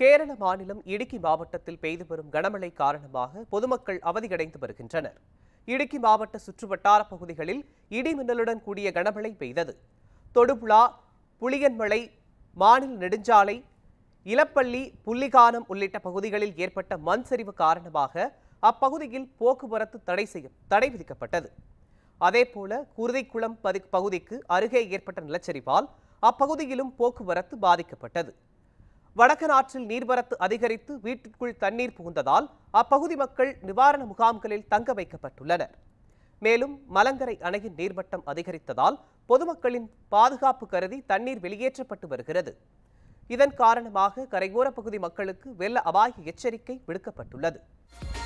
கேரள மாநிலம் இடுக்கி மாவட்டத்தில் பெய்து வரும் கனமழை காரணமாக பொதுமக்கள் அவதியடைந்து வருகின்றனர் இடுக்கி மாவட்ட சுற்றுவட்டார பகுதிகளில் இடி மின்னலுடன் கூடிய கனமழை பெய்தது தொடுபுழா புளியன்மலை மாநில நெடுஞ்சாலை இலப்பள்ளி புள்ளிகானம் உள்ளிட்ட பகுதிகளில் ஏற்பட்ட மண் சரிவு காரணமாக அப்பகுதியில் போக்குவரத்து தடை செய்ய தடை விதிக்கப்பட்டது அதேபோல குருதைக்குளம் பகுதிக்கு அருகே ஏற்பட்ட நிலச்சரிவால் அப்பகுதியிலும் போக்குவரத்து பாதிக்கப்பட்டது வடக்கு நாற்றில் நீர்வரத்து அதிகரித்து வீட்டிற்குள் தண்ணீர் புகுந்ததால் அப்பகுதி மக்கள் நிவாரண முகாம்களில் தங்க வைக்கப்பட்டுள்ளனர் மேலும் மலங்கரை அணையின் நீர்மட்டம் அதிகரித்ததால் பொதுமக்களின் பாதுகாப்பு கருதி தண்ணீர் வெளியேற்றப்பட்டு வருகிறது இதன் காரணமாக கரையோரப் பகுதி மக்களுக்கு வெள்ள அபாய எச்சரிக்கை விடுக்கப்பட்டுள்ளது